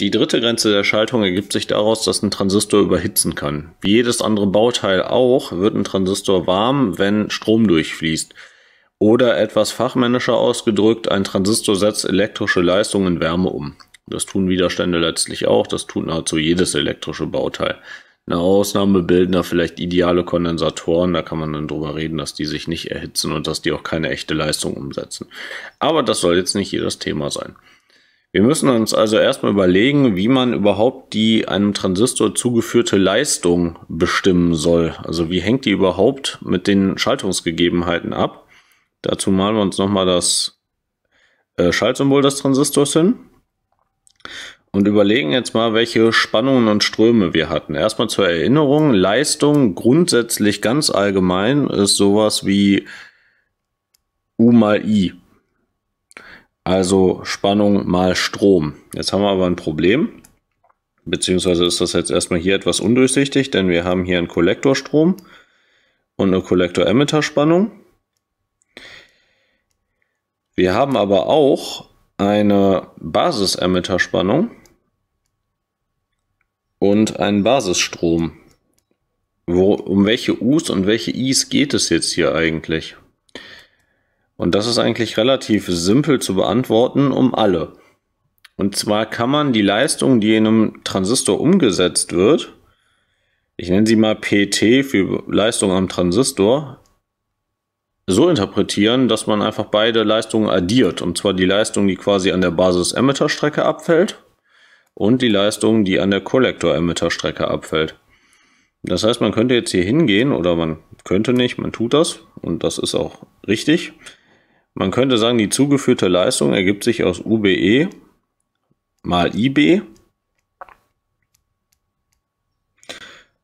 Die dritte Grenze der Schaltung ergibt sich daraus, dass ein Transistor überhitzen kann. Wie jedes andere Bauteil auch, wird ein Transistor warm, wenn Strom durchfließt. Oder etwas fachmännischer ausgedrückt, ein Transistor setzt elektrische Leistung in Wärme um. Das tun Widerstände letztlich auch, das tut nahezu jedes elektrische Bauteil. Eine Ausnahme bilden da vielleicht ideale Kondensatoren, da kann man dann drüber reden, dass die sich nicht erhitzen und dass die auch keine echte Leistung umsetzen. Aber das soll jetzt nicht jedes Thema sein. Wir müssen uns also erstmal überlegen, wie man überhaupt die einem Transistor zugeführte Leistung bestimmen soll. Also wie hängt die überhaupt mit den Schaltungsgegebenheiten ab? Dazu malen wir uns nochmal das äh, Schaltsymbol des Transistors hin und überlegen jetzt mal, welche Spannungen und Ströme wir hatten. Erstmal zur Erinnerung, Leistung grundsätzlich ganz allgemein ist sowas wie U mal I. Also Spannung mal Strom. Jetzt haben wir aber ein Problem. Beziehungsweise ist das jetzt erstmal hier etwas undurchsichtig, denn wir haben hier einen Kollektorstrom und eine Kollektor-Emitter-Spannung. Wir haben aber auch eine Basis-Emitter-Spannung und einen Basisstrom. Wo, um welche U's und welche I's geht es jetzt hier eigentlich? Und das ist eigentlich relativ simpel zu beantworten um alle. Und zwar kann man die Leistung, die in einem Transistor umgesetzt wird, ich nenne sie mal PT für Leistung am Transistor, so interpretieren, dass man einfach beide Leistungen addiert. Und zwar die Leistung, die quasi an der Basis-Emitter-Strecke abfällt und die Leistung, die an der Kollektor-Emitter-Strecke abfällt. Das heißt, man könnte jetzt hier hingehen oder man könnte nicht, man tut das und das ist auch richtig. Man könnte sagen, die zugeführte Leistung ergibt sich aus UBE mal IB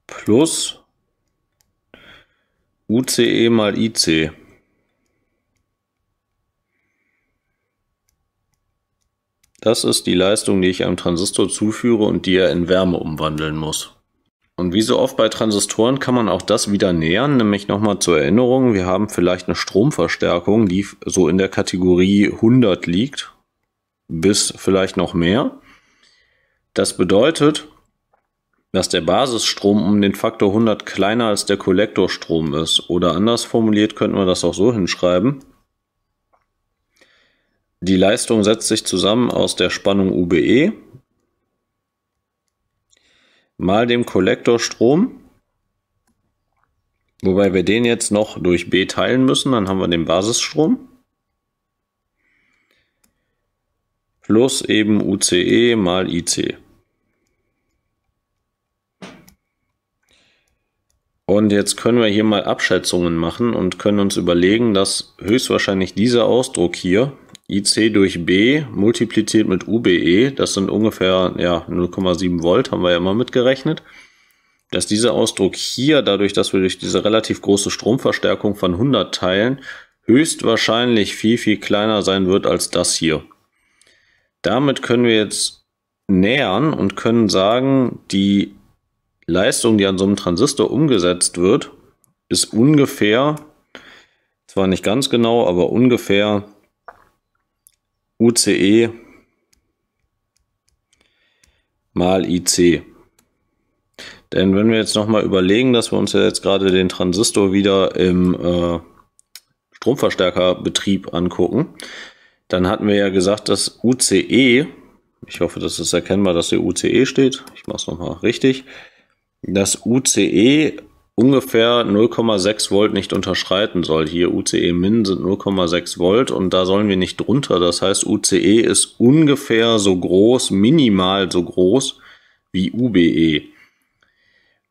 plus UCE mal IC. Das ist die Leistung, die ich einem Transistor zuführe und die er in Wärme umwandeln muss. Und wie so oft bei Transistoren kann man auch das wieder nähern, nämlich nochmal zur Erinnerung, wir haben vielleicht eine Stromverstärkung, die so in der Kategorie 100 liegt, bis vielleicht noch mehr. Das bedeutet, dass der Basisstrom um den Faktor 100 kleiner als der Kollektorstrom ist. Oder anders formuliert könnten wir das auch so hinschreiben. Die Leistung setzt sich zusammen aus der Spannung UBE, mal dem Kollektorstrom, Wobei wir den jetzt noch durch B teilen müssen, dann haben wir den Basisstrom. Plus eben UCE mal IC. Und jetzt können wir hier mal Abschätzungen machen und können uns überlegen, dass höchstwahrscheinlich dieser Ausdruck hier IC durch B multipliziert mit UBE, das sind ungefähr ja, 0,7 Volt, haben wir ja immer mitgerechnet, dass dieser Ausdruck hier, dadurch, dass wir durch diese relativ große Stromverstärkung von 100 teilen, höchstwahrscheinlich viel, viel kleiner sein wird als das hier. Damit können wir jetzt nähern und können sagen, die Leistung, die an so einem Transistor umgesetzt wird, ist ungefähr, zwar nicht ganz genau, aber ungefähr UCE mal IC. Denn wenn wir jetzt nochmal überlegen, dass wir uns ja jetzt gerade den Transistor wieder im äh, Stromverstärkerbetrieb angucken, dann hatten wir ja gesagt, dass UCE, ich hoffe, das ist erkennbar, dass hier UCE steht, ich mache es nochmal richtig, dass UCE ungefähr 0,6 Volt nicht unterschreiten soll. Hier UCE Min sind 0,6 Volt und da sollen wir nicht drunter. Das heißt, UCE ist ungefähr so groß, minimal so groß wie UBE.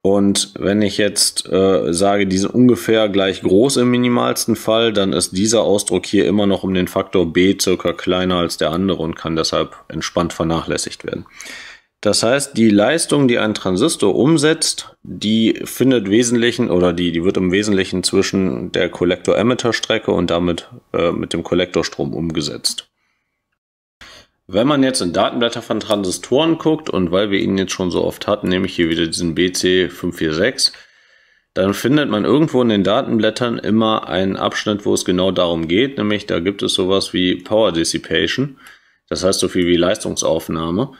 Und wenn ich jetzt äh, sage, die sind ungefähr gleich groß im minimalsten Fall, dann ist dieser Ausdruck hier immer noch um den Faktor b circa kleiner als der andere und kann deshalb entspannt vernachlässigt werden. Das heißt, die Leistung, die ein Transistor umsetzt, die findet wesentlichen oder die, die wird im Wesentlichen zwischen der Kollektor-Emitter-Strecke und damit äh, mit dem Kollektorstrom umgesetzt. Wenn man jetzt in Datenblätter von Transistoren guckt und weil wir ihn jetzt schon so oft hatten, nehme ich hier wieder diesen BC546, dann findet man irgendwo in den Datenblättern immer einen Abschnitt, wo es genau darum geht, nämlich da gibt es sowas wie Power Dissipation, das heißt so viel wie Leistungsaufnahme.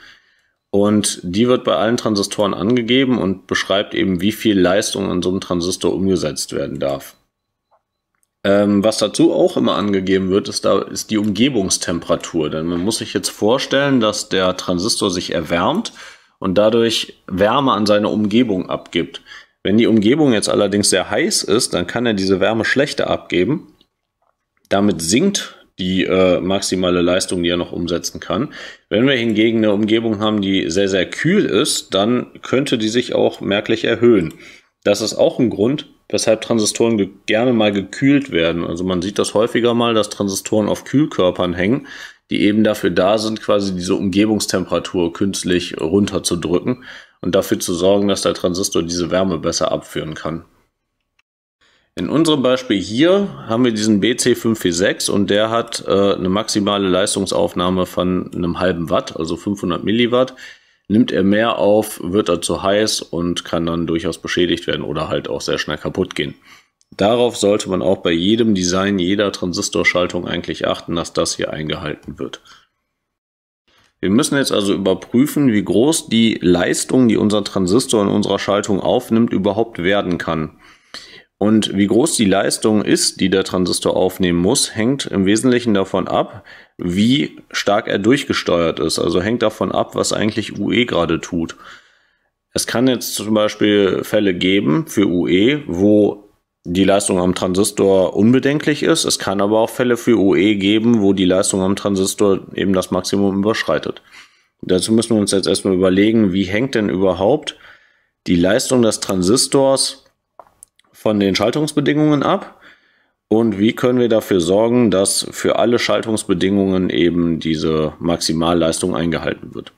Und die wird bei allen Transistoren angegeben und beschreibt eben, wie viel Leistung an so einem Transistor umgesetzt werden darf. Ähm, was dazu auch immer angegeben wird, ist, da, ist die Umgebungstemperatur. Denn man muss sich jetzt vorstellen, dass der Transistor sich erwärmt und dadurch Wärme an seine Umgebung abgibt. Wenn die Umgebung jetzt allerdings sehr heiß ist, dann kann er diese Wärme schlechter abgeben. Damit sinkt die äh, maximale Leistung, die er noch umsetzen kann. Wenn wir hingegen eine Umgebung haben, die sehr, sehr kühl ist, dann könnte die sich auch merklich erhöhen. Das ist auch ein Grund, weshalb Transistoren gerne mal gekühlt werden. Also man sieht das häufiger mal, dass Transistoren auf Kühlkörpern hängen, die eben dafür da sind, quasi diese Umgebungstemperatur künstlich runterzudrücken und dafür zu sorgen, dass der Transistor diese Wärme besser abführen kann. In unserem Beispiel hier haben wir diesen BC546 und der hat äh, eine maximale Leistungsaufnahme von einem halben Watt, also 500 Milliwatt. Nimmt er mehr auf, wird er zu heiß und kann dann durchaus beschädigt werden oder halt auch sehr schnell kaputt gehen. Darauf sollte man auch bei jedem Design jeder Transistorschaltung eigentlich achten, dass das hier eingehalten wird. Wir müssen jetzt also überprüfen, wie groß die Leistung, die unser Transistor in unserer Schaltung aufnimmt, überhaupt werden kann. Und wie groß die Leistung ist, die der Transistor aufnehmen muss, hängt im Wesentlichen davon ab, wie stark er durchgesteuert ist. Also hängt davon ab, was eigentlich UE gerade tut. Es kann jetzt zum Beispiel Fälle geben für UE, wo die Leistung am Transistor unbedenklich ist. Es kann aber auch Fälle für UE geben, wo die Leistung am Transistor eben das Maximum überschreitet. Dazu müssen wir uns jetzt erstmal überlegen, wie hängt denn überhaupt die Leistung des Transistors von den Schaltungsbedingungen ab? Und wie können wir dafür sorgen, dass für alle Schaltungsbedingungen eben diese Maximalleistung eingehalten wird?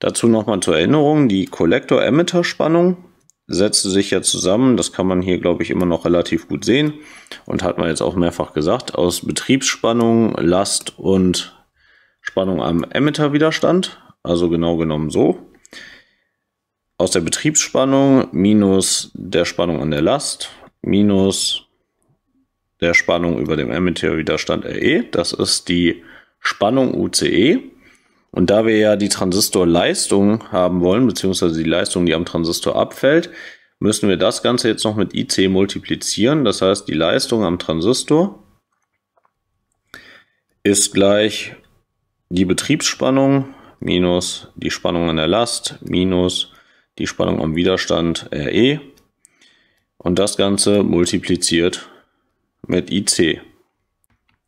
Dazu nochmal zur Erinnerung, die Kollektor-Emitter-Spannung setzt sich ja zusammen, das kann man hier glaube ich immer noch relativ gut sehen und hat man jetzt auch mehrfach gesagt, aus Betriebsspannung, Last und Spannung am Emitterwiderstand, also genau genommen so. Aus der Betriebsspannung minus der Spannung an der Last minus der Spannung über dem Emitterwiderstand RE. Das ist die Spannung UCE. Und da wir ja die Transistorleistung haben wollen, beziehungsweise die Leistung, die am Transistor abfällt, müssen wir das Ganze jetzt noch mit IC multiplizieren. Das heißt, die Leistung am Transistor ist gleich die Betriebsspannung minus die Spannung an der Last minus die Spannung am Widerstand RE und das Ganze multipliziert mit IC.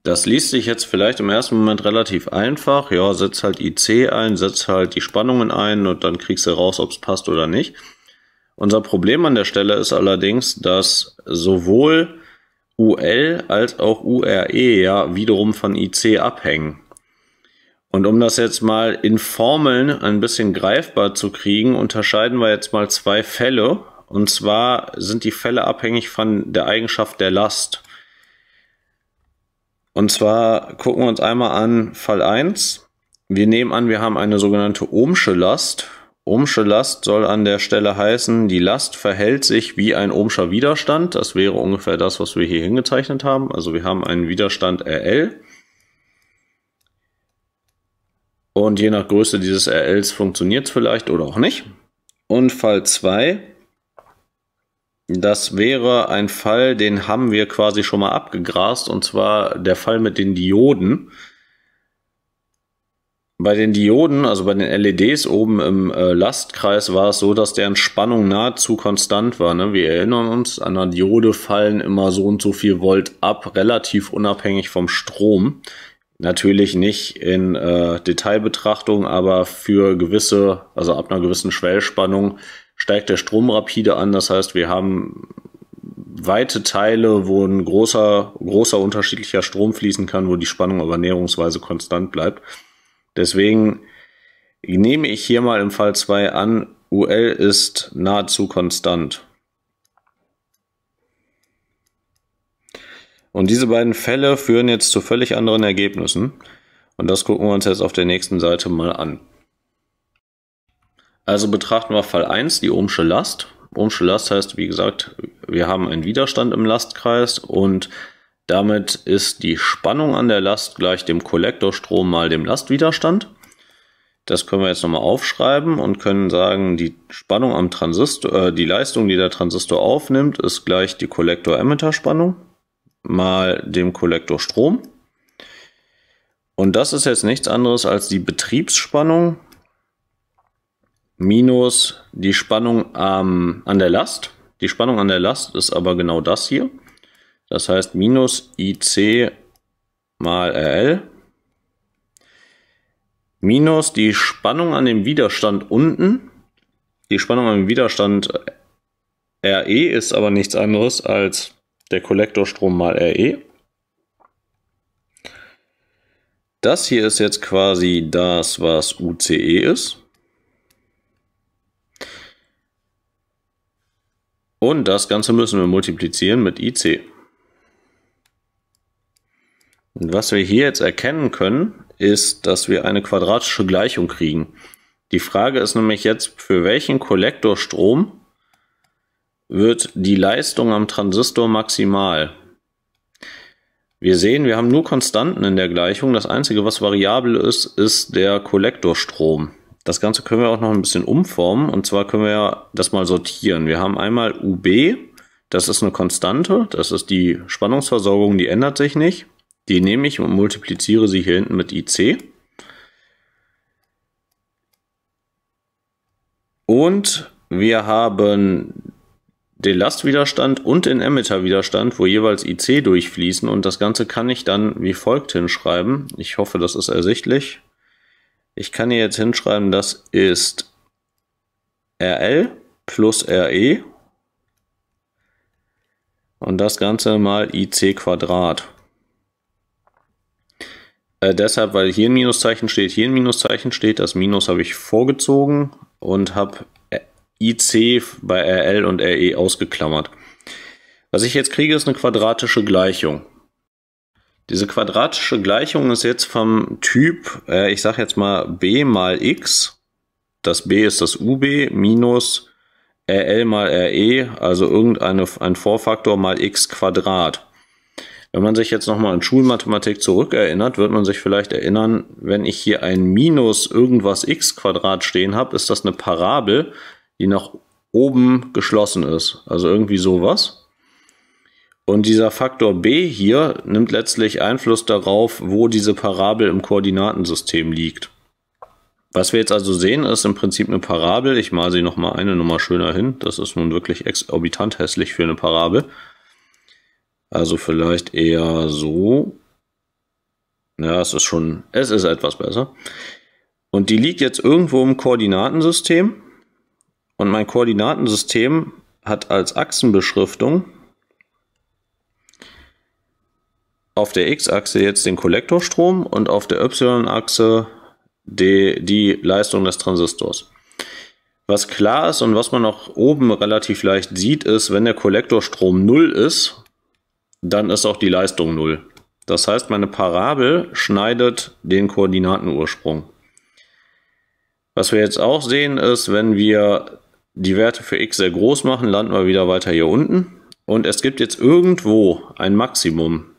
Das liest sich jetzt vielleicht im ersten Moment relativ einfach. Ja, setz halt IC ein, setz halt die Spannungen ein und dann kriegst du raus, ob es passt oder nicht. Unser Problem an der Stelle ist allerdings, dass sowohl UL als auch URE ja wiederum von IC abhängen. Und um das jetzt mal in Formeln ein bisschen greifbar zu kriegen, unterscheiden wir jetzt mal zwei Fälle und zwar sind die Fälle abhängig von der Eigenschaft der Last. Und zwar gucken wir uns einmal an Fall 1. Wir nehmen an, wir haben eine sogenannte Ohmsche Last. Ohmsche Last soll an der Stelle heißen, die Last verhält sich wie ein Ohmscher Widerstand. Das wäre ungefähr das, was wir hier hingezeichnet haben. Also wir haben einen Widerstand RL. Und je nach Größe dieses RLs funktioniert es vielleicht oder auch nicht. Und Fall 2, das wäre ein Fall, den haben wir quasi schon mal abgegrast, und zwar der Fall mit den Dioden. Bei den Dioden, also bei den LEDs oben im äh, Lastkreis, war es so, dass deren Spannung nahezu konstant war. Ne? Wir erinnern uns, an der Diode fallen immer so und so viel Volt ab, relativ unabhängig vom Strom. Natürlich nicht in äh, Detailbetrachtung, aber für gewisse, also ab einer gewissen Schwellspannung steigt der Strom rapide an. Das heißt, wir haben weite Teile, wo ein großer, großer unterschiedlicher Strom fließen kann, wo die Spannung aber näherungsweise konstant bleibt. Deswegen nehme ich hier mal im Fall 2 an, UL ist nahezu konstant. Und diese beiden Fälle führen jetzt zu völlig anderen Ergebnissen. Und das gucken wir uns jetzt auf der nächsten Seite mal an. Also betrachten wir Fall 1, die Ohmsche Last. Ohmsche Last heißt, wie gesagt, wir haben einen Widerstand im Lastkreis und damit ist die Spannung an der Last gleich dem Kollektorstrom mal dem Lastwiderstand. Das können wir jetzt nochmal aufschreiben und können sagen, die Spannung am Transistor, äh, die Leistung, die der Transistor aufnimmt, ist gleich die Kollektor-Emitter-Spannung mal dem Kollektorstrom. Und das ist jetzt nichts anderes als die Betriebsspannung minus die Spannung ähm, an der Last. Die Spannung an der Last ist aber genau das hier. Das heißt minus IC mal RL minus die Spannung an dem Widerstand unten. Die Spannung an dem Widerstand RE ist aber nichts anderes als der Kollektorstrom mal RE. Das hier ist jetzt quasi das, was UCE ist. Und das Ganze müssen wir multiplizieren mit IC. Und was wir hier jetzt erkennen können, ist, dass wir eine quadratische Gleichung kriegen. Die Frage ist nämlich jetzt, für welchen Kollektorstrom wird die Leistung am Transistor maximal? Wir sehen, wir haben nur Konstanten in der Gleichung. Das Einzige, was variabel ist, ist der Kollektorstrom. Das Ganze können wir auch noch ein bisschen umformen und zwar können wir das mal sortieren. Wir haben einmal UB, das ist eine Konstante, das ist die Spannungsversorgung, die ändert sich nicht. Die nehme ich und multipliziere sie hier hinten mit IC. Und wir haben den Lastwiderstand und den Emitterwiderstand, wo jeweils IC durchfließen und das Ganze kann ich dann wie folgt hinschreiben. Ich hoffe, das ist ersichtlich. Ich kann hier jetzt hinschreiben, das ist RL plus RE und das Ganze mal IC Quadrat. Äh, deshalb, weil hier ein Minuszeichen steht, hier ein Minuszeichen steht, das Minus habe ich vorgezogen und habe IC bei RL und RE ausgeklammert. Was ich jetzt kriege, ist eine quadratische Gleichung. Diese quadratische Gleichung ist jetzt vom Typ, äh, ich sage jetzt mal b mal x. Das b ist das ub minus rl mal re, also irgendein ein Vorfaktor mal x Quadrat. Wenn man sich jetzt nochmal in Schulmathematik zurückerinnert, wird man sich vielleicht erinnern, wenn ich hier ein Minus irgendwas x Quadrat stehen habe, ist das eine Parabel, die nach oben geschlossen ist. Also irgendwie sowas. Und dieser Faktor b hier nimmt letztlich Einfluss darauf, wo diese Parabel im Koordinatensystem liegt. Was wir jetzt also sehen, ist im Prinzip eine Parabel. Ich male sie nochmal eine Nummer schöner hin. Das ist nun wirklich exorbitant hässlich für eine Parabel. Also vielleicht eher so. Ja, es ist schon, es ist etwas besser. Und die liegt jetzt irgendwo im Koordinatensystem. Und mein Koordinatensystem hat als Achsenbeschriftung auf der X-Achse jetzt den Kollektorstrom und auf der Y-Achse die, die Leistung des Transistors. Was klar ist und was man auch oben relativ leicht sieht, ist, wenn der Kollektorstrom 0 ist, dann ist auch die Leistung 0. Das heißt, meine Parabel schneidet den Koordinatenursprung. Was wir jetzt auch sehen ist, wenn wir die Werte für x sehr groß machen, landen wir wieder weiter hier unten. Und es gibt jetzt irgendwo ein Maximum.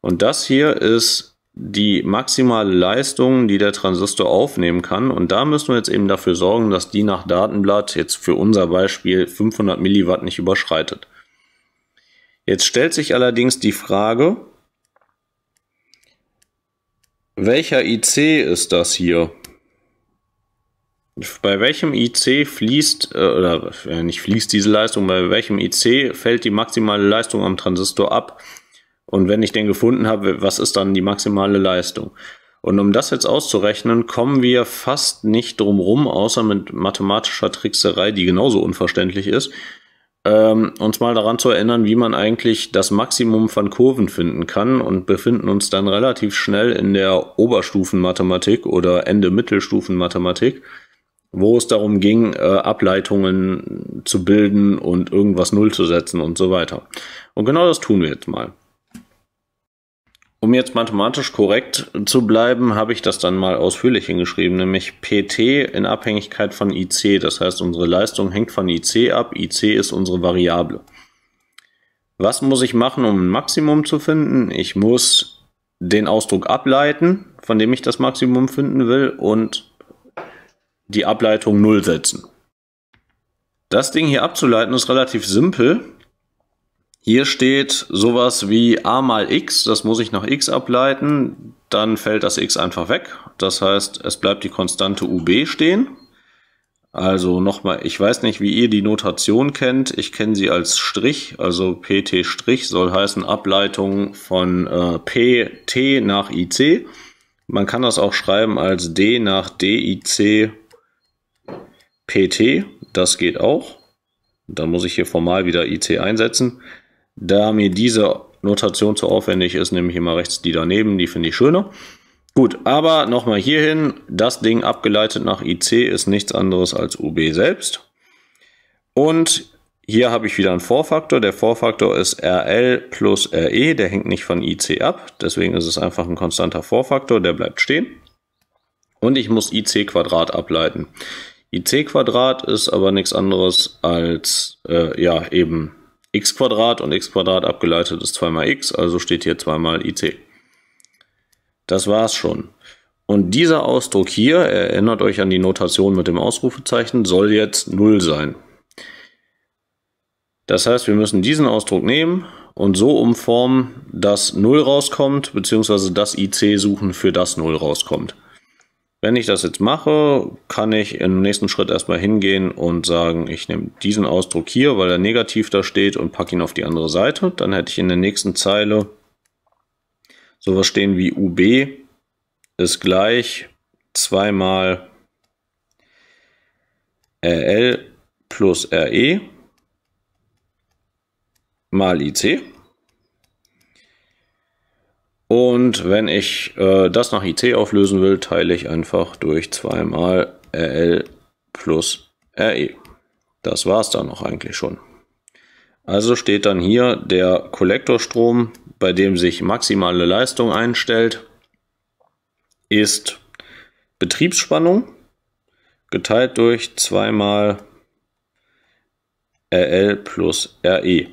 Und das hier ist die maximale Leistung, die der Transistor aufnehmen kann. Und da müssen wir jetzt eben dafür sorgen, dass die nach Datenblatt jetzt für unser Beispiel 500 Milliwatt nicht überschreitet. Jetzt stellt sich allerdings die Frage, welcher IC ist das hier? Bei welchem IC fließt, äh, oder äh, nicht fließt diese Leistung, bei welchem IC fällt die maximale Leistung am Transistor ab? Und wenn ich den gefunden habe, was ist dann die maximale Leistung? Und um das jetzt auszurechnen, kommen wir fast nicht drumrum, außer mit mathematischer Trickserei, die genauso unverständlich ist, ähm, uns mal daran zu erinnern, wie man eigentlich das Maximum von Kurven finden kann und befinden uns dann relativ schnell in der Oberstufenmathematik oder Ende Mittelstufenmathematik, wo es darum ging, äh, Ableitungen zu bilden und irgendwas Null zu setzen und so weiter. Und genau das tun wir jetzt mal. Um jetzt mathematisch korrekt zu bleiben, habe ich das dann mal ausführlich hingeschrieben, nämlich PT in Abhängigkeit von IC. Das heißt, unsere Leistung hängt von IC ab. IC ist unsere Variable. Was muss ich machen, um ein Maximum zu finden? Ich muss den Ausdruck ableiten, von dem ich das Maximum finden will, und die Ableitung 0 setzen. Das Ding hier abzuleiten ist relativ simpel. Hier steht sowas wie a mal x, das muss ich nach x ableiten, dann fällt das x einfach weg. Das heißt, es bleibt die Konstante ub stehen. Also nochmal, ich weiß nicht, wie ihr die Notation kennt. Ich kenne sie als Strich, also pt' soll heißen Ableitung von äh, pt nach ic. Man kann das auch schreiben als d nach dic pt. Das geht auch. Dann muss ich hier formal wieder ic einsetzen. Da mir diese Notation zu aufwendig ist, nehme ich immer rechts die daneben, die finde ich schöner. Gut, aber nochmal hierhin, das Ding abgeleitet nach IC ist nichts anderes als UB selbst. Und hier habe ich wieder einen Vorfaktor. Der Vorfaktor ist RL plus RE, der hängt nicht von IC ab. Deswegen ist es einfach ein konstanter Vorfaktor, der bleibt stehen. Und ich muss IC Quadrat ableiten. IC Quadrat ist aber nichts anderes als, äh, ja, eben x Quadrat und x Quadrat abgeleitet ist 2 mal x, also steht hier 2 mal ic. Das war's schon. Und dieser Ausdruck hier, erinnert euch an die Notation mit dem Ausrufezeichen, soll jetzt 0 sein. Das heißt, wir müssen diesen Ausdruck nehmen und so umformen, dass 0 rauskommt, beziehungsweise das IC suchen, für das 0 rauskommt. Wenn ich das jetzt mache, kann ich im nächsten Schritt erstmal hingehen und sagen, ich nehme diesen Ausdruck hier, weil er negativ da steht und packe ihn auf die andere Seite. Dann hätte ich in der nächsten Zeile sowas stehen wie UB ist gleich 2 e mal RL plus RE mal IC. Und wenn ich äh, das nach IC auflösen will, teile ich einfach durch 2 mal RL plus RE. Das war es dann auch eigentlich schon. Also steht dann hier der Kollektorstrom, bei dem sich maximale Leistung einstellt, ist Betriebsspannung geteilt durch 2 mal RL plus RE.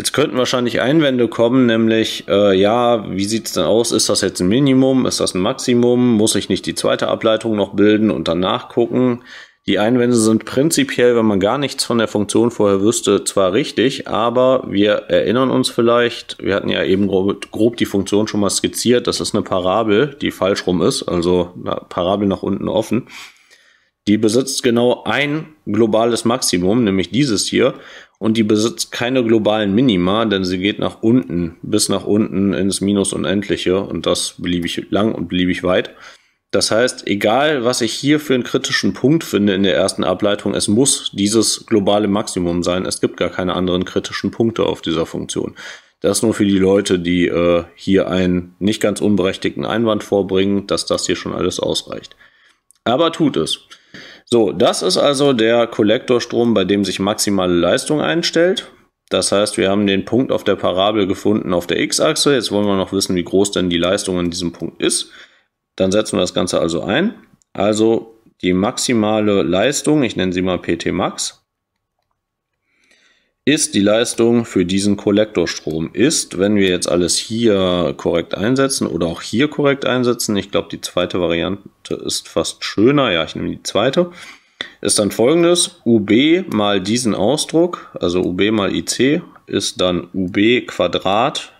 Jetzt könnten wahrscheinlich Einwände kommen, nämlich, äh, ja, wie sieht es denn aus? Ist das jetzt ein Minimum? Ist das ein Maximum? Muss ich nicht die zweite Ableitung noch bilden und danach gucken? Die Einwände sind prinzipiell, wenn man gar nichts von der Funktion vorher wüsste, zwar richtig, aber wir erinnern uns vielleicht, wir hatten ja eben grob, grob die Funktion schon mal skizziert, das ist eine Parabel, die falsch rum ist, also eine Parabel nach unten offen. Die besitzt genau ein globales Maximum, nämlich dieses hier und die besitzt keine globalen Minima, denn sie geht nach unten, bis nach unten ins Minus Unendliche und das beliebig lang und beliebig weit. Das heißt, egal was ich hier für einen kritischen Punkt finde in der ersten Ableitung, es muss dieses globale Maximum sein. Es gibt gar keine anderen kritischen Punkte auf dieser Funktion. Das nur für die Leute, die äh, hier einen nicht ganz unberechtigten Einwand vorbringen, dass das hier schon alles ausreicht. Aber tut es. So, das ist also der Kollektorstrom, bei dem sich maximale Leistung einstellt. Das heißt, wir haben den Punkt auf der Parabel gefunden auf der x-Achse. Jetzt wollen wir noch wissen, wie groß denn die Leistung an diesem Punkt ist. Dann setzen wir das Ganze also ein. Also die maximale Leistung, ich nenne sie mal PT Max, ist die Leistung für diesen Kollektorstrom. Ist, wenn wir jetzt alles hier korrekt einsetzen oder auch hier korrekt einsetzen, ich glaube, die zweite Variante ist fast schöner, ja, ich nehme die zweite, ist dann folgendes, UB mal diesen Ausdruck, also UB mal IC, ist dann UB Quadrat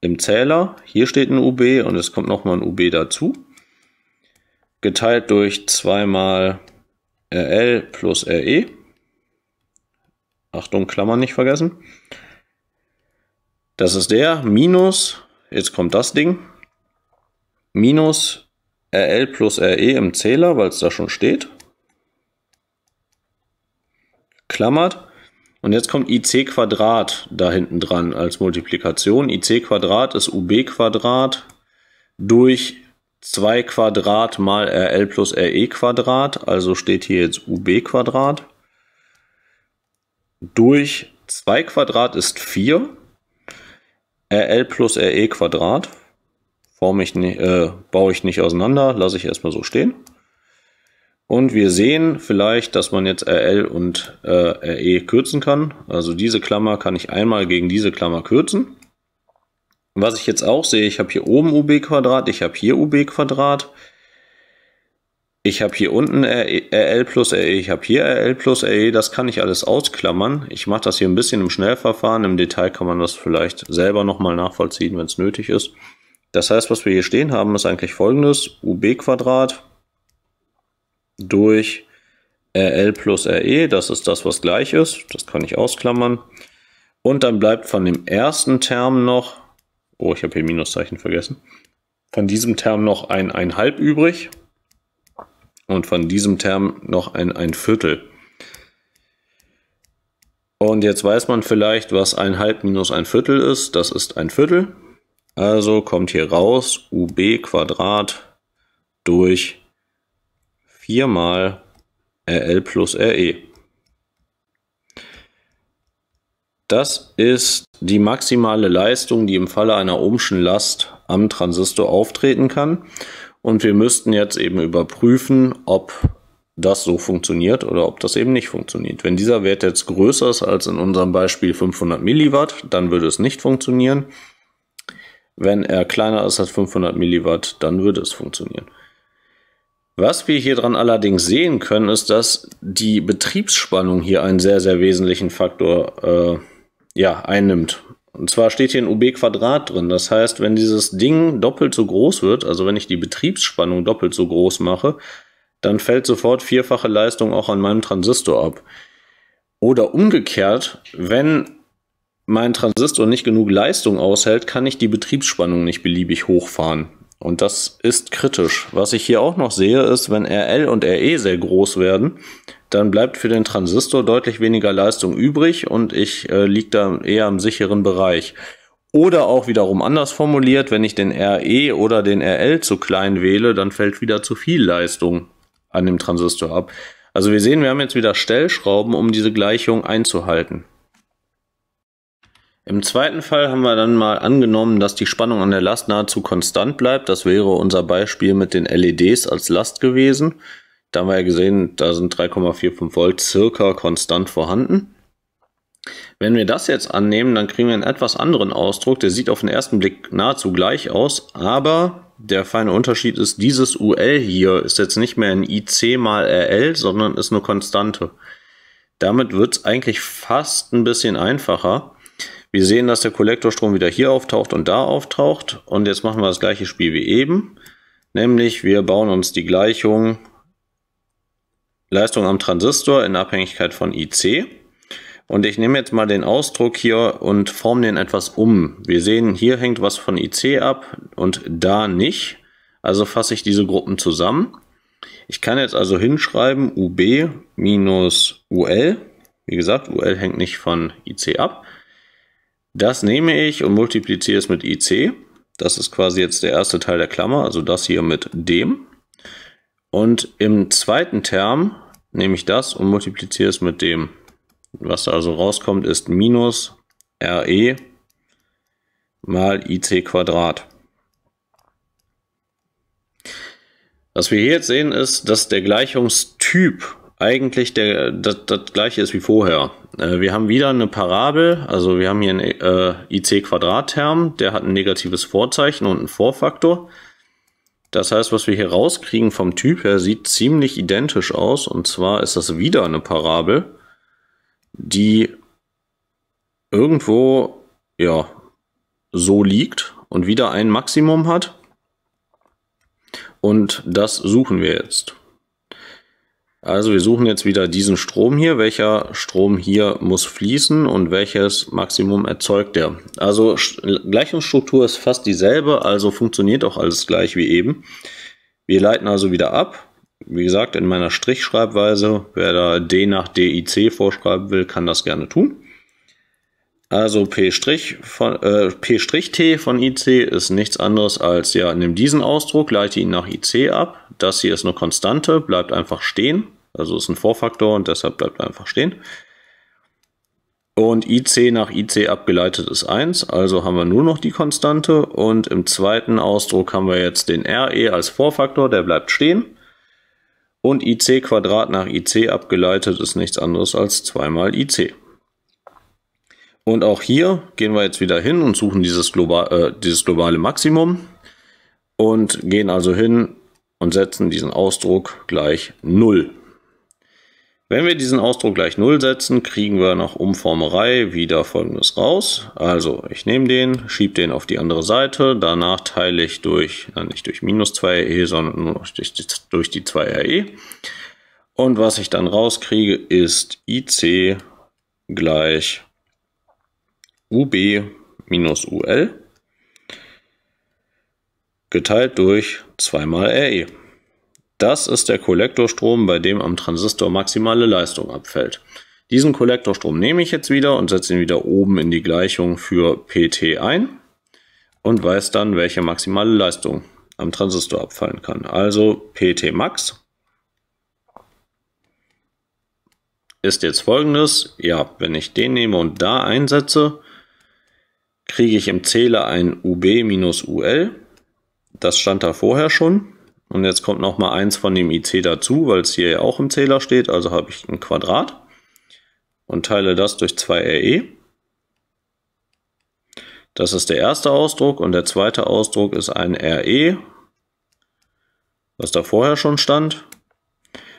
im Zähler. Hier steht ein UB und es kommt nochmal ein UB dazu. Geteilt durch 2 mal RL plus RE Achtung, Klammern nicht vergessen. Das ist der minus, jetzt kommt das Ding, minus RL plus RE im Zähler, weil es da schon steht. Klammert. Und jetzt kommt IC Quadrat da hinten dran als Multiplikation. IC Quadrat ist UB Quadrat durch 2 Quadrat mal RL plus RE Quadrat. Also steht hier jetzt UB Quadrat durch 2 Quadrat ist 4. RL plus RE Quadrat. Form ich nicht, äh, baue ich nicht auseinander, lasse ich erstmal so stehen. Und wir sehen vielleicht, dass man jetzt RL und äh, RE kürzen kann. Also diese Klammer kann ich einmal gegen diese Klammer kürzen. Was ich jetzt auch sehe, ich habe hier oben UB Quadrat, ich habe hier UB Quadrat ich habe hier unten RL e, plus RE, ich habe hier RL plus RE, das kann ich alles ausklammern. Ich mache das hier ein bisschen im Schnellverfahren, im Detail kann man das vielleicht selber nochmal nachvollziehen, wenn es nötig ist. Das heißt, was wir hier stehen haben, ist eigentlich folgendes, UB Quadrat durch RL plus RE, das ist das, was gleich ist, das kann ich ausklammern. Und dann bleibt von dem ersten Term noch, oh, ich habe hier Minuszeichen vergessen, von diesem Term noch ein 1,5 übrig und von diesem Term noch ein, ein Viertel. Und jetzt weiß man vielleicht, was ein halb minus ein Viertel ist. Das ist ein Viertel. Also kommt hier raus UB Quadrat durch 4 mal RL plus RE. Das ist die maximale Leistung, die im Falle einer Ohmschen Last am Transistor auftreten kann. Und wir müssten jetzt eben überprüfen, ob das so funktioniert oder ob das eben nicht funktioniert. Wenn dieser Wert jetzt größer ist als in unserem Beispiel 500 Milliwatt, dann würde es nicht funktionieren. Wenn er kleiner ist als 500 Milliwatt, dann würde es funktionieren. Was wir hier dran allerdings sehen können, ist, dass die Betriebsspannung hier einen sehr, sehr wesentlichen Faktor äh, ja, einnimmt. Und zwar steht hier ein UB Quadrat drin. Das heißt, wenn dieses Ding doppelt so groß wird, also wenn ich die Betriebsspannung doppelt so groß mache, dann fällt sofort vierfache Leistung auch an meinem Transistor ab. Oder umgekehrt, wenn mein Transistor nicht genug Leistung aushält, kann ich die Betriebsspannung nicht beliebig hochfahren. Und das ist kritisch. Was ich hier auch noch sehe, ist, wenn RL und RE sehr groß werden, dann bleibt für den Transistor deutlich weniger Leistung übrig und ich äh, liege da eher im sicheren Bereich. Oder auch wiederum anders formuliert, wenn ich den RE oder den RL zu klein wähle, dann fällt wieder zu viel Leistung an dem Transistor ab. Also wir sehen, wir haben jetzt wieder Stellschrauben, um diese Gleichung einzuhalten. Im zweiten Fall haben wir dann mal angenommen, dass die Spannung an der Last nahezu konstant bleibt. Das wäre unser Beispiel mit den LEDs als Last gewesen. Da haben wir ja gesehen, da sind 3,45 Volt circa konstant vorhanden. Wenn wir das jetzt annehmen, dann kriegen wir einen etwas anderen Ausdruck. Der sieht auf den ersten Blick nahezu gleich aus, aber der feine Unterschied ist, dieses UL hier ist jetzt nicht mehr ein IC mal RL, sondern ist eine Konstante. Damit wird es eigentlich fast ein bisschen einfacher. Wir sehen, dass der Kollektorstrom wieder hier auftaucht und da auftaucht. Und jetzt machen wir das gleiche Spiel wie eben. Nämlich wir bauen uns die Gleichung Leistung am Transistor in Abhängigkeit von IC. Und ich nehme jetzt mal den Ausdruck hier und forme den etwas um. Wir sehen, hier hängt was von IC ab und da nicht. Also fasse ich diese Gruppen zusammen. Ich kann jetzt also hinschreiben UB minus UL. Wie gesagt, UL hängt nicht von IC ab. Das nehme ich und multipliziere es mit IC. Das ist quasi jetzt der erste Teil der Klammer, also das hier mit dem. Und im zweiten Term nehme ich das und multipliziere es mit dem. Was da also rauskommt, ist minus RE mal IC Quadrat. Was wir hier jetzt sehen, ist, dass der Gleichungstyp eigentlich der, das, das gleiche ist wie vorher. Äh, wir haben wieder eine Parabel, also wir haben hier einen äh, IC-Quadratterm, der hat ein negatives Vorzeichen und einen Vorfaktor. Das heißt, was wir hier rauskriegen vom Typ her, sieht ziemlich identisch aus. Und zwar ist das wieder eine Parabel, die irgendwo ja, so liegt und wieder ein Maximum hat. Und das suchen wir jetzt. Also wir suchen jetzt wieder diesen Strom hier. Welcher Strom hier muss fließen und welches Maximum erzeugt er? Also Gleichungsstruktur ist fast dieselbe, also funktioniert auch alles gleich wie eben. Wir leiten also wieder ab. Wie gesagt, in meiner Strichschreibweise, wer da D nach DIC vorschreiben will, kann das gerne tun. Also P' von, äh, P't von IC ist nichts anderes als, ja, nimm diesen Ausdruck, leite ihn nach IC ab. Das hier ist eine Konstante, bleibt einfach stehen. Also ist ein Vorfaktor und deshalb bleibt er einfach stehen. Und IC nach IC abgeleitet ist 1, also haben wir nur noch die Konstante. Und im zweiten Ausdruck haben wir jetzt den RE als Vorfaktor, der bleibt stehen. Und IC Quadrat nach IC abgeleitet ist nichts anderes als 2 mal IC. Und auch hier gehen wir jetzt wieder hin und suchen dieses, global, äh, dieses globale Maximum und gehen also hin und setzen diesen Ausdruck gleich 0. Wenn wir diesen Ausdruck gleich 0 setzen, kriegen wir nach Umformerei wieder folgendes raus. Also ich nehme den, schiebe den auf die andere Seite, danach teile ich durch, nicht durch minus 2 e sondern nur durch die, durch die 2re. Und was ich dann rauskriege, ist ic gleich UB-UL geteilt durch 2 mal RE. Das ist der Kollektorstrom, bei dem am Transistor maximale Leistung abfällt. Diesen Kollektorstrom nehme ich jetzt wieder und setze ihn wieder oben in die Gleichung für PT ein und weiß dann, welche maximale Leistung am Transistor abfallen kann. Also PT Max ist jetzt folgendes. Ja, wenn ich den nehme und da einsetze, kriege ich im Zähler ein UB-UL. Das stand da vorher schon. Und jetzt kommt noch mal eins von dem IC dazu, weil es hier ja auch im Zähler steht. Also habe ich ein Quadrat und teile das durch 2RE. Das ist der erste Ausdruck und der zweite Ausdruck ist ein RE, was da vorher schon stand.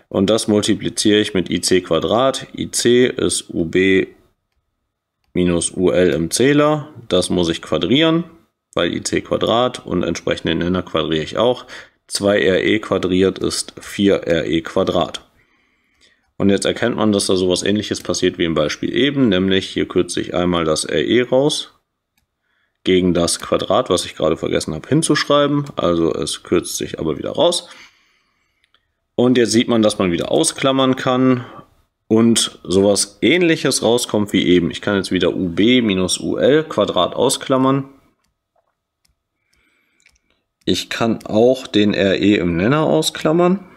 Und das multipliziere ich mit IC Quadrat. IC ist UB minus UL im Zähler. Das muss ich quadrieren, weil IC Quadrat und entsprechend den Nenner quadriere ich auch. 2RE quadriert ist 4RE Quadrat. Und jetzt erkennt man, dass da sowas ähnliches passiert wie im Beispiel eben, nämlich hier kürze ich einmal das RE raus gegen das Quadrat, was ich gerade vergessen habe hinzuschreiben. Also es kürzt sich aber wieder raus. Und jetzt sieht man, dass man wieder ausklammern kann und sowas ähnliches rauskommt wie eben. Ich kann jetzt wieder UB minus UL Quadrat ausklammern. Ich kann auch den RE im Nenner ausklammern.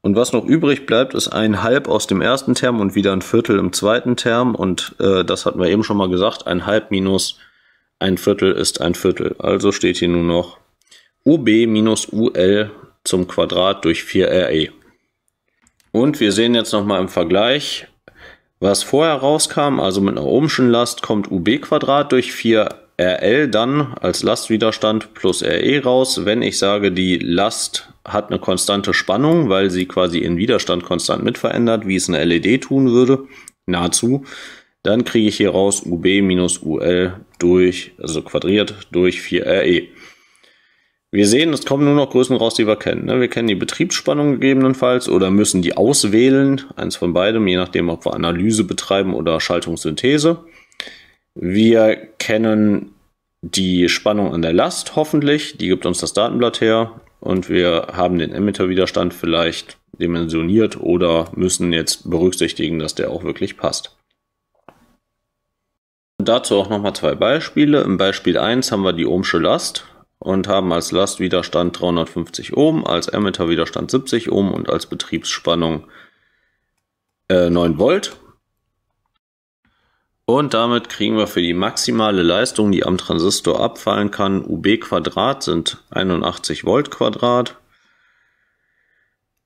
Und was noch übrig bleibt, ist ein Halb aus dem ersten Term und wieder ein Viertel im zweiten Term. Und äh, das hatten wir eben schon mal gesagt, ein Halb minus ein Viertel ist ein Viertel. Also steht hier nur noch UB minus UL zum Quadrat durch 4RE. Und wir sehen jetzt nochmal im Vergleich, was vorher rauskam, also mit einer ohmschen Last kommt UB Quadrat durch 4 RL dann als Lastwiderstand plus RE raus, wenn ich sage, die Last hat eine konstante Spannung, weil sie quasi ihren Widerstand konstant mitverändert, wie es eine LED tun würde, nahezu, dann kriege ich hier raus UB minus UL durch, also quadriert durch 4 RE. Wir sehen, es kommen nur noch Größen raus, die wir kennen. Ne? Wir kennen die Betriebsspannung gegebenenfalls oder müssen die auswählen. Eins von beidem, je nachdem, ob wir Analyse betreiben oder Schaltungssynthese. Wir kennen die Spannung an der Last hoffentlich. Die gibt uns das Datenblatt her. Und wir haben den Emitterwiderstand vielleicht dimensioniert oder müssen jetzt berücksichtigen, dass der auch wirklich passt. dazu auch nochmal zwei Beispiele. Im Beispiel 1 haben wir die Ohmsche Last und haben als Lastwiderstand 350 Ohm, als Ammeterwiderstand 70 Ohm und als Betriebsspannung äh, 9 Volt. Und damit kriegen wir für die maximale Leistung, die am Transistor abfallen kann, UB Quadrat sind 81 Volt Quadrat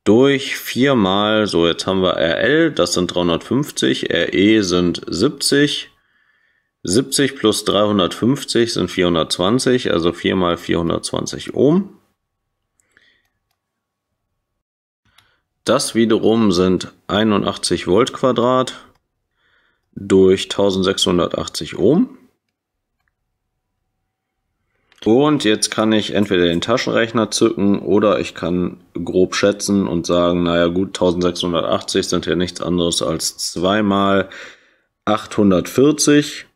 durch 4 mal, so jetzt haben wir RL, das sind 350, RE sind 70 70 plus 350 sind 420, also 4 mal 420 Ohm. Das wiederum sind 81 Volt Quadrat durch 1680 Ohm. Und jetzt kann ich entweder den Taschenrechner zücken oder ich kann grob schätzen und sagen, naja gut, 1680 sind ja nichts anderes als 2 mal 840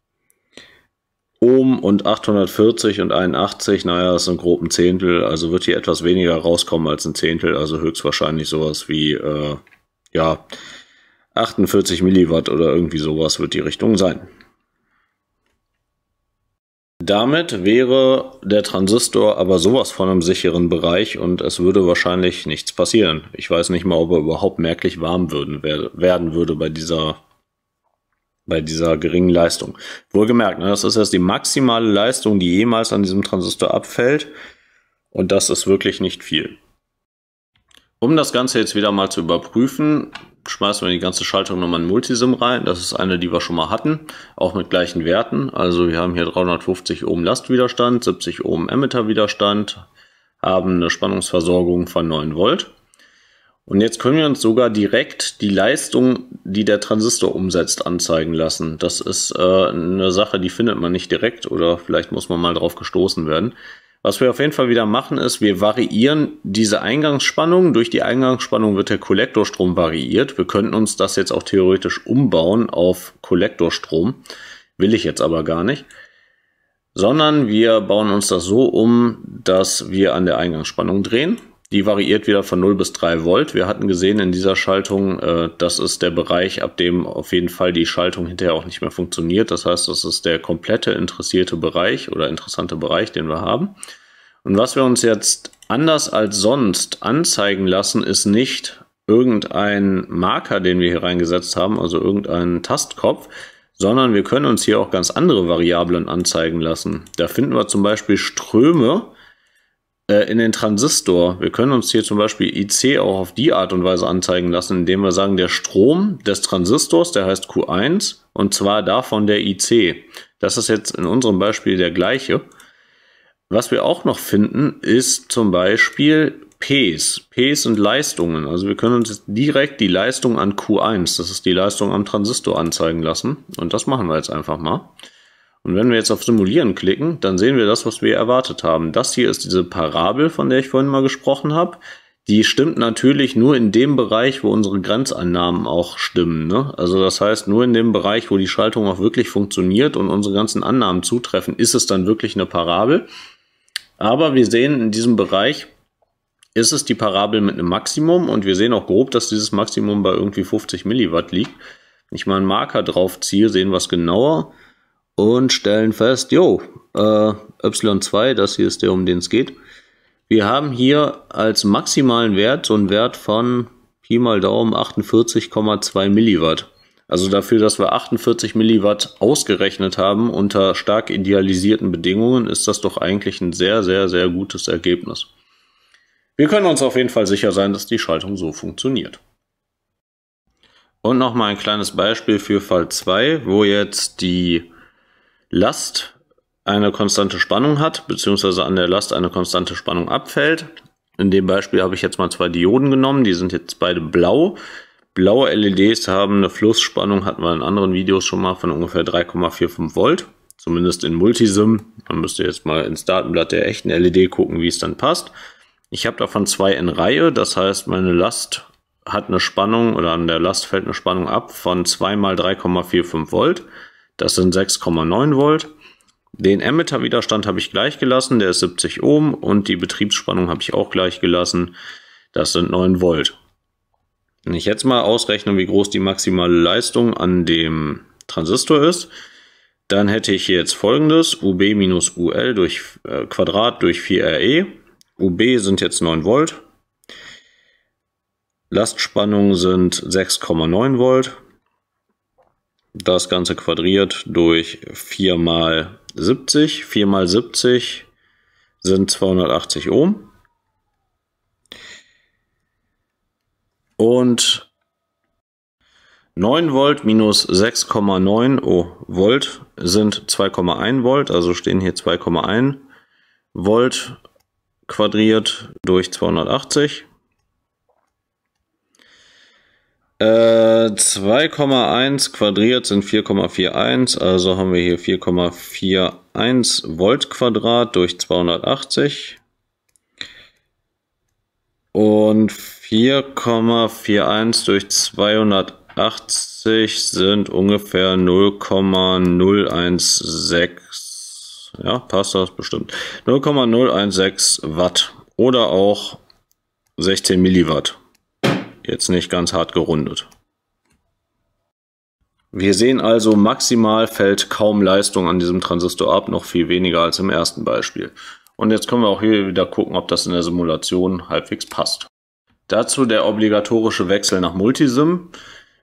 Ohm und 840 und 81, naja, das ist ein groben Zehntel, also wird hier etwas weniger rauskommen als ein Zehntel, also höchstwahrscheinlich sowas wie, äh, ja, 48 Milliwatt oder irgendwie sowas wird die Richtung sein. Damit wäre der Transistor aber sowas von einem sicheren Bereich und es würde wahrscheinlich nichts passieren. Ich weiß nicht mal, ob er überhaupt merklich warm würden, werden würde bei dieser bei dieser geringen Leistung. Wohlgemerkt, ne, das ist erst die maximale Leistung, die jemals an diesem Transistor abfällt. Und das ist wirklich nicht viel. Um das Ganze jetzt wieder mal zu überprüfen, schmeißen wir die ganze Schaltung nochmal in Multisim rein. Das ist eine, die wir schon mal hatten, auch mit gleichen Werten. Also wir haben hier 350 Ohm Lastwiderstand, 70 Ohm Emitterwiderstand, haben eine Spannungsversorgung von 9 Volt. Und jetzt können wir uns sogar direkt die Leistung, die der Transistor umsetzt, anzeigen lassen. Das ist äh, eine Sache, die findet man nicht direkt oder vielleicht muss man mal drauf gestoßen werden. Was wir auf jeden Fall wieder machen, ist, wir variieren diese Eingangsspannung. Durch die Eingangsspannung wird der Kollektorstrom variiert. Wir könnten uns das jetzt auch theoretisch umbauen auf Kollektorstrom. Will ich jetzt aber gar nicht. Sondern wir bauen uns das so um, dass wir an der Eingangsspannung drehen. Die variiert wieder von 0 bis 3 Volt. Wir hatten gesehen in dieser Schaltung, äh, das ist der Bereich, ab dem auf jeden Fall die Schaltung hinterher auch nicht mehr funktioniert. Das heißt, das ist der komplette interessierte Bereich oder interessante Bereich, den wir haben. Und was wir uns jetzt anders als sonst anzeigen lassen, ist nicht irgendein Marker, den wir hier reingesetzt haben, also irgendein Tastkopf, sondern wir können uns hier auch ganz andere Variablen anzeigen lassen. Da finden wir zum Beispiel Ströme, äh, in den Transistor. Wir können uns hier zum Beispiel IC auch auf die Art und Weise anzeigen lassen, indem wir sagen, der Strom des Transistors, der heißt Q1, und zwar davon der IC. Das ist jetzt in unserem Beispiel der gleiche. Was wir auch noch finden, ist zum Beispiel Ps. Ps sind Leistungen. Also wir können uns direkt die Leistung an Q1, das ist die Leistung am Transistor, anzeigen lassen. Und das machen wir jetzt einfach mal. Und wenn wir jetzt auf Simulieren klicken, dann sehen wir das, was wir erwartet haben. Das hier ist diese Parabel, von der ich vorhin mal gesprochen habe. Die stimmt natürlich nur in dem Bereich, wo unsere Grenzannahmen auch stimmen. Ne? Also das heißt, nur in dem Bereich, wo die Schaltung auch wirklich funktioniert und unsere ganzen Annahmen zutreffen, ist es dann wirklich eine Parabel. Aber wir sehen in diesem Bereich, ist es die Parabel mit einem Maximum und wir sehen auch grob, dass dieses Maximum bei irgendwie 50 Milliwatt liegt. Wenn ich mal einen Marker drauf ziehe, sehen wir es genauer und stellen fest, jo, äh, Y2, das hier ist der, um den es geht. Wir haben hier als maximalen Wert so einen Wert von Pi mal Daumen 48,2 Milliwatt. Also dafür, dass wir 48 Milliwatt ausgerechnet haben unter stark idealisierten Bedingungen, ist das doch eigentlich ein sehr, sehr, sehr gutes Ergebnis. Wir können uns auf jeden Fall sicher sein, dass die Schaltung so funktioniert. Und nochmal ein kleines Beispiel für Fall 2, wo jetzt die Last eine konstante Spannung hat, beziehungsweise an der Last eine konstante Spannung abfällt. In dem Beispiel habe ich jetzt mal zwei Dioden genommen, die sind jetzt beide blau. Blaue LEDs haben eine Flussspannung, hatten wir in anderen Videos schon mal, von ungefähr 3,45 Volt. Zumindest in Multisim. Man müsste jetzt mal ins Datenblatt der echten LED gucken, wie es dann passt. Ich habe davon zwei in Reihe, das heißt meine Last hat eine Spannung oder an der Last fällt eine Spannung ab von 2 mal 3,45 Volt. Das sind 6,9 Volt. Den Ammeter-Widerstand habe ich gleich gelassen, der ist 70 Ohm und die Betriebsspannung habe ich auch gleich gelassen. Das sind 9 Volt. Wenn ich jetzt mal ausrechne, wie groß die maximale Leistung an dem Transistor ist, dann hätte ich hier jetzt folgendes, UB minus UL durch äh, Quadrat durch 4RE. UB sind jetzt 9 Volt. Lastspannung sind 6,9 Volt das Ganze quadriert durch 4 mal 70. 4 mal 70 sind 280 Ohm. Und 9 Volt minus 6,9 oh, Volt sind 2,1 Volt, also stehen hier 2,1 Volt quadriert durch 280. 2,1 äh, quadriert sind 4,41, also haben wir hier 4,41 Volt Quadrat durch 280. Und 4,41 durch 280 sind ungefähr 0,016. Ja, passt das bestimmt. 0,016 Watt oder auch 16 Milliwatt jetzt nicht ganz hart gerundet. Wir sehen also, maximal fällt kaum Leistung an diesem Transistor ab, noch viel weniger als im ersten Beispiel. Und jetzt können wir auch hier wieder gucken, ob das in der Simulation halbwegs passt. Dazu der obligatorische Wechsel nach Multisim.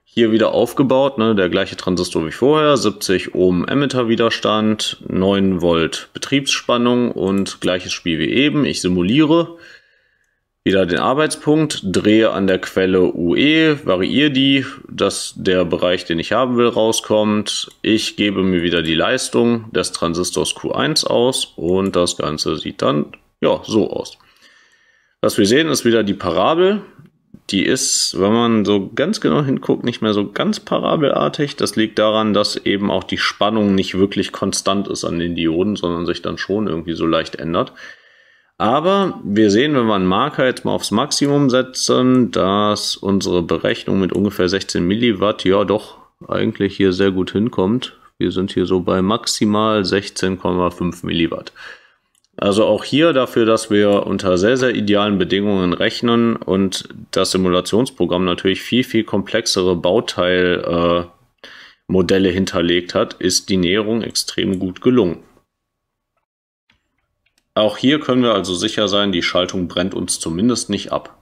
Hier wieder aufgebaut, ne, der gleiche Transistor wie vorher, 70 Ohm Emitter-Widerstand, 9 Volt Betriebsspannung und gleiches Spiel wie eben. Ich simuliere wieder den Arbeitspunkt, drehe an der Quelle UE, variiere die, dass der Bereich, den ich haben will, rauskommt. Ich gebe mir wieder die Leistung des Transistors Q1 aus und das Ganze sieht dann ja so aus. Was wir sehen, ist wieder die Parabel. Die ist, wenn man so ganz genau hinguckt, nicht mehr so ganz parabelartig. Das liegt daran, dass eben auch die Spannung nicht wirklich konstant ist an den Dioden, sondern sich dann schon irgendwie so leicht ändert. Aber wir sehen, wenn wir einen Marker jetzt mal aufs Maximum setzen, dass unsere Berechnung mit ungefähr 16 Milliwatt ja doch eigentlich hier sehr gut hinkommt. Wir sind hier so bei maximal 16,5 Milliwatt. Also auch hier dafür, dass wir unter sehr, sehr idealen Bedingungen rechnen und das Simulationsprogramm natürlich viel, viel komplexere Bauteilmodelle äh, hinterlegt hat, ist die Näherung extrem gut gelungen. Auch hier können wir also sicher sein, die Schaltung brennt uns zumindest nicht ab.